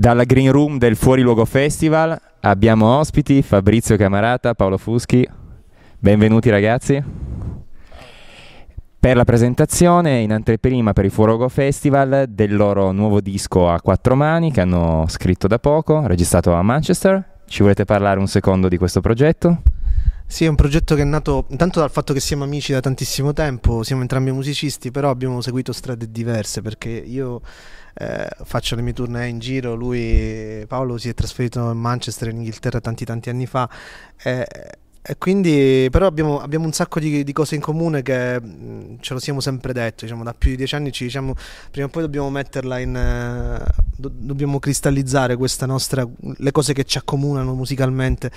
Dalla Green Room del Fuoriluogo Festival abbiamo ospiti Fabrizio Camarata, Paolo Fuschi. Benvenuti ragazzi. Per la presentazione in anteprima per il Fuoriluogo Festival del loro nuovo disco a quattro mani che hanno scritto da poco, registrato a Manchester. Ci volete parlare un secondo di questo progetto? Sì, è un progetto che è nato intanto dal fatto che siamo amici da tantissimo tempo, siamo entrambi musicisti, però abbiamo seguito strade diverse perché io eh, faccio le mie tournée in giro, lui Paolo si è trasferito a in Manchester in Inghilterra tanti tanti anni fa. Eh, e quindi, però abbiamo, abbiamo un sacco di, di, cose in comune che mm, ce lo siamo sempre detto, diciamo, da più di dieci anni ci diciamo prima o poi dobbiamo metterla in, eh, do- dobbiamo cristallizzare questa nostra, le cose che ci accomunano musicalmente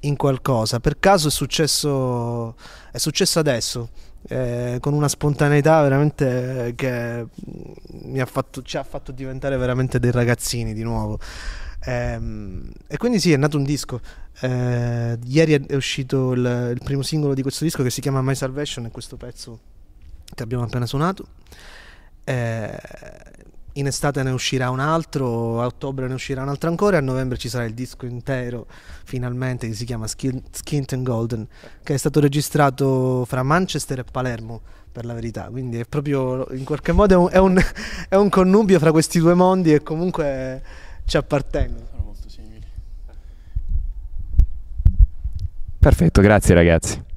in qualcosa. Per caso è successo, è successo adesso. Eh, con una spontaneità veramente che ha fatto, ci ha fatto diventare veramente dei ragazzini di nuovo. Eh, e quindi sì, è nato un disco. Eh, ieri è uscito il, il, primo singolo di questo disco che si chiama My Salvation, è questo pezzo che abbiamo appena suonato. Eh, in estate ne uscirà un altro, a ottobre ne uscirà un altro ancora a novembre ci sarà il disco intero finalmente che si chiama Skin, Skint and Golden che è stato registrato fra Manchester e Palermo per la verità quindi è proprio in qualche modo è un, è un, è un connubio fra questi due mondi e comunque ci appartengono sono molto simili perfetto grazie ragazzi